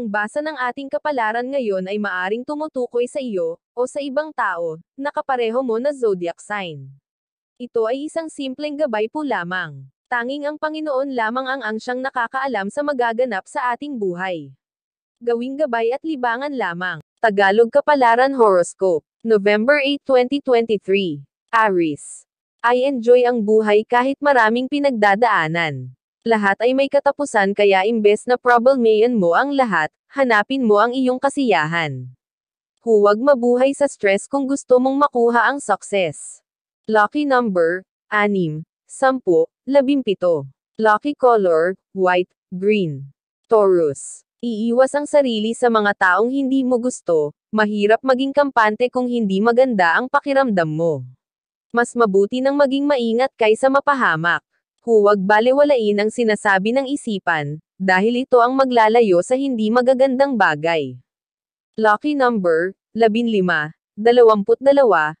ang basa ng ating kapalaran ngayon ay maaring tumutukoy sa iyo, o sa ibang tao, na kapareho mo na zodiac sign. Ito ay isang simpleng gabay po lamang. Tanging ang Panginoon lamang ang ang siyang nakakaalam sa magaganap sa ating buhay. Gawing gabay at libangan lamang. Tagalog Kapalaran Horoscope. November 8, 2023. Aries. I enjoy ang buhay kahit maraming pinagdadaanan. Lahat ay may katapusan kaya imbes na problemayan mo ang lahat, hanapin mo ang iyong kasiyahan. Huwag mabuhay sa stress kung gusto mong makuha ang success. Lucky number, 6, 10, 17. Lucky color, white, green. Taurus. Iiwas ang sarili sa mga taong hindi mo gusto, mahirap maging kampante kung hindi maganda ang pakiramdam mo. Mas mabuti nang maging maingat kaysa mapahamak. Huwag baliwalain ang sinasabi ng isipan, dahil ito ang maglalayo sa hindi magagandang bagay. Lucky number, 15, 22, 45.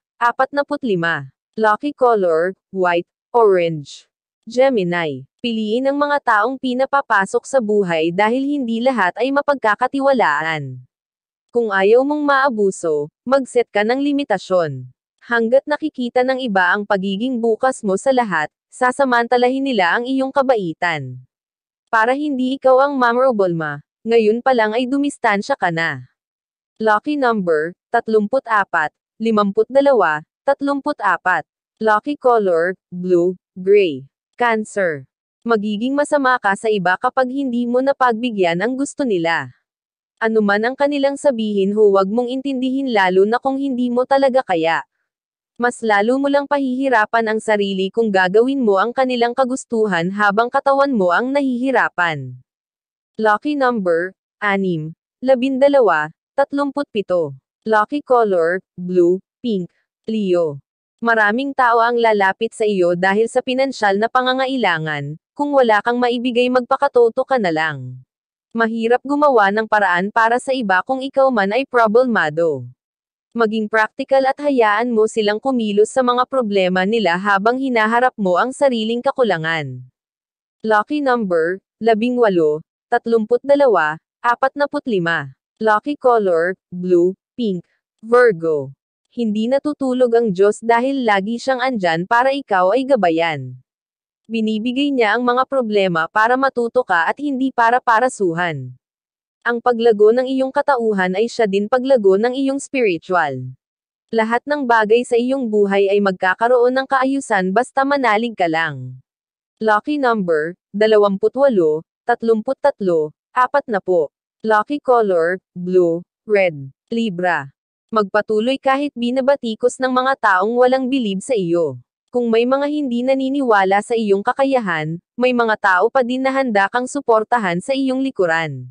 Lucky color, white, orange. Gemini. Piliin ang mga taong pinapapasok sa buhay dahil hindi lahat ay mapagkakatiwalaan. Kung ayaw mong maabuso, mag-set ka ng limitasyon. Hanggat nakikita ng iba ang pagiging bukas mo sa lahat, sasamantalahin nila ang iyong kabaitan. Para hindi ikaw ang memorable ma, ngayon pa lang ay dumistansya ka na. Lucky number, 34, 52, 34. Lucky color, blue, gray. Cancer. Magiging masama ka sa iba kapag hindi mo napagbigyan ang gusto nila. Ano man ang kanilang sabihin huwag mong intindihin lalo na kung hindi mo talaga kaya mas lalo mo lang pahihirapan ang sarili kung gagawin mo ang kanilang kagustuhan habang katawan mo ang nahihirapan. Lucky number, 6, 12, 37. Lucky color, blue, pink, Leo. Maraming tao ang lalapit sa iyo dahil sa pinansyal na pangangailangan, kung wala kang maibigay magpakatoto ka na lang. Mahirap gumawa ng paraan para sa iba kung ikaw man ay problemado. Maging practical at hayaan mo silang kumilos sa mga problema nila habang hinaharap mo ang sariling kakulangan. Lucky number, 18, 32, 45. Lucky color, blue, pink. Virgo. Hindi natutulog ang Diyos dahil lagi siyang andyan para ikaw ay gabayan. Binibigay niya ang mga problema para matuto ka at hindi para parasuhan. Ang paglago ng iyong katauhan ay siya din paglago ng iyong spiritual. Lahat ng bagay sa iyong buhay ay magkakaroon ng kaayusan basta manalig ka lang. Lucky number, 28, 33, 40. Lucky color, blue, red, Libra. Magpatuloy kahit binabatikos ng mga taong walang bilib sa iyo. Kung may mga hindi naniniwala sa iyong kakayahan, may mga tao pa din na handa kang suportahan sa iyong likuran.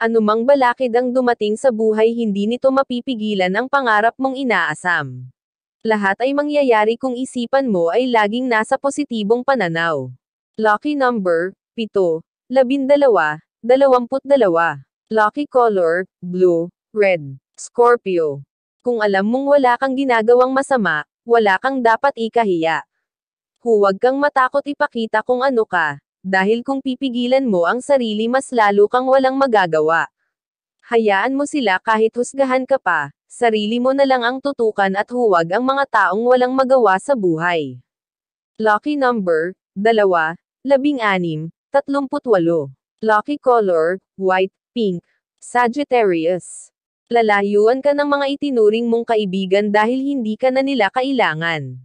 Anumang balakid ang dumating sa buhay hindi nito mapipigilan ang pangarap mong inaasam. Lahat ay mangyayari kung isipan mo ay laging nasa positibong pananaw. Lucky number, 7, 12, 22. Lucky color, blue, red, Scorpio. Kung alam mong wala kang ginagawang masama, wala kang dapat ikahiya. Huwag kang matakot ipakita kung ano ka, dahil kung pipigilan mo ang sarili mas lalo kang walang magagawa. Hayaan mo sila kahit husgahan ka pa, sarili mo na lang ang tutukan at huwag ang mga taong walang magawa sa buhay. Lucky number, 2, 16, 38. Lucky color, white, pink. Sagittarius. Lalayuan ka ng mga itinuring mong kaibigan dahil hindi ka na nila kailangan.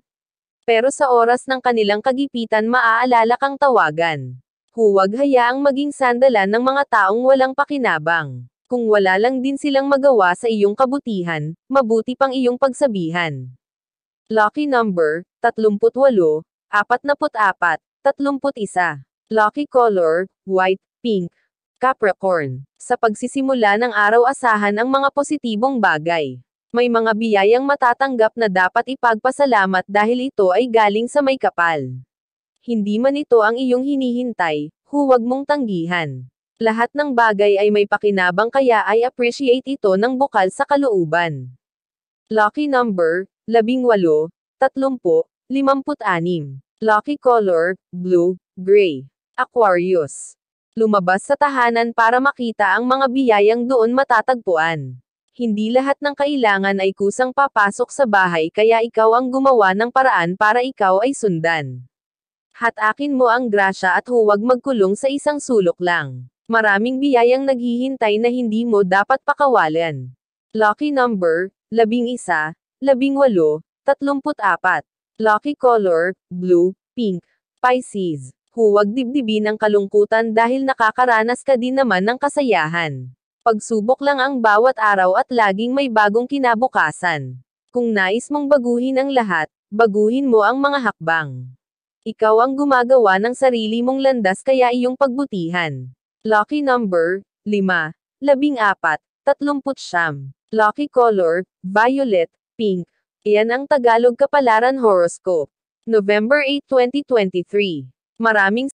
Pero sa oras ng kanilang kagipitan maaalala kang tawagan. Huwag hayaang maging sandalan ng mga taong walang pakinabang. Kung wala lang din silang magawa sa iyong kabutihan, mabuti pang iyong pagsabihan. Lucky number, 38, 44, 31. Lucky color, white, pink, Capricorn. Sa pagsisimula ng araw asahan ang mga positibong bagay may mga biyayang matatanggap na dapat ipagpasalamat dahil ito ay galing sa may kapal. Hindi man ito ang iyong hinihintay, huwag mong tanggihan. Lahat ng bagay ay may pakinabang kaya ay appreciate ito ng bukal sa kalooban. Lucky number, 18, 30, 56. Lucky color, blue, gray. Aquarius. Lumabas sa tahanan para makita ang mga biyayang doon matatagpuan hindi lahat ng kailangan ay kusang papasok sa bahay kaya ikaw ang gumawa ng paraan para ikaw ay sundan. Hatakin mo ang grasya at huwag magkulong sa isang sulok lang. Maraming biyayang naghihintay na hindi mo dapat pakawalan. Lucky number, labing isa, labing walo, tatlumput apat. Lucky color, blue, pink, Pisces. Huwag dibdibin ang kalungkutan dahil nakakaranas ka din naman ng kasayahan. Pagsubok lang ang bawat araw at laging may bagong kinabukasan. Kung nais mong baguhin ang lahat, baguhin mo ang mga hakbang. Ikaw ang gumagawa ng sarili mong landas kaya iyong pagbutihan. Lucky number, 5, 14, 39. Lucky color, violet, pink. Iyan ang Tagalog Kapalaran Horoscope. November 8, 2023. Maraming